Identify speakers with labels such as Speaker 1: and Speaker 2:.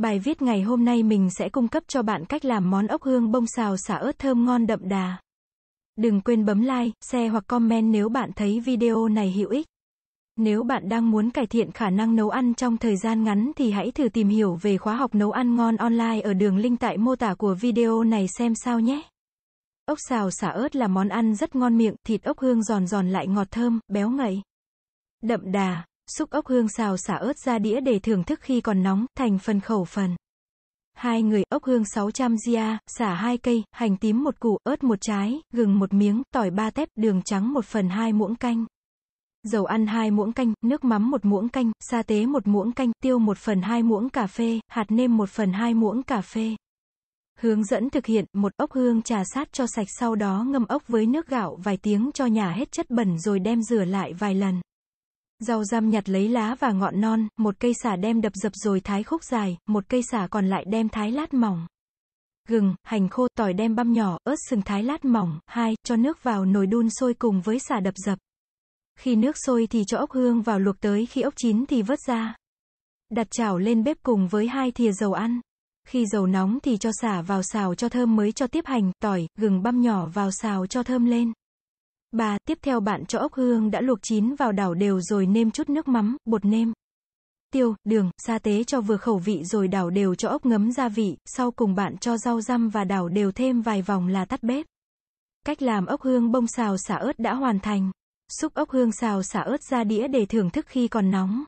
Speaker 1: Bài viết ngày hôm nay mình sẽ cung cấp cho bạn cách làm món ốc hương bông xào xả ớt thơm ngon đậm đà. Đừng quên bấm like, share hoặc comment nếu bạn thấy video này hữu ích. Nếu bạn đang muốn cải thiện khả năng nấu ăn trong thời gian ngắn thì hãy thử tìm hiểu về khóa học nấu ăn ngon online ở đường link tại mô tả của video này xem sao nhé. Ốc xào xả ớt là món ăn rất ngon miệng, thịt ốc hương giòn giòn lại ngọt thơm, béo ngậy. Đậm đà. Xúc ốc hương xào xả ớt ra đĩa để thưởng thức khi còn nóng, thành phần khẩu phần. Hai người, ốc hương 600 gia, xả hai cây, hành tím một củ, ớt một trái, gừng một miếng, tỏi ba tép, đường trắng một phần hai muỗng canh. Dầu ăn hai muỗng canh, nước mắm một muỗng canh, sa tế một muỗng canh, tiêu một phần hai muỗng cà phê, hạt nêm một phần hai muỗng cà phê. Hướng dẫn thực hiện, một ốc hương trà sát cho sạch sau đó ngâm ốc với nước gạo vài tiếng cho nhà hết chất bẩn rồi đem rửa lại vài lần. Rau răm nhặt lấy lá và ngọn non, một cây xả đem đập dập rồi thái khúc dài, một cây xả còn lại đem thái lát mỏng. Gừng, hành khô, tỏi đem băm nhỏ, ớt sừng thái lát mỏng, hai, cho nước vào nồi đun sôi cùng với xả đập dập. Khi nước sôi thì cho ốc hương vào luộc tới khi ốc chín thì vớt ra. Đặt chảo lên bếp cùng với hai thìa dầu ăn. Khi dầu nóng thì cho xả vào xào cho thơm mới cho tiếp hành, tỏi, gừng băm nhỏ vào xào cho thơm lên. 3. Tiếp theo bạn cho ốc hương đã luộc chín vào đảo đều rồi nêm chút nước mắm, bột nêm, tiêu, đường, sa tế cho vừa khẩu vị rồi đảo đều cho ốc ngấm gia vị, sau cùng bạn cho rau răm và đảo đều thêm vài vòng là tắt bếp. Cách làm ốc hương bông xào xả ớt đã hoàn thành. Xúc ốc hương xào xả ớt ra đĩa để thưởng thức khi còn nóng.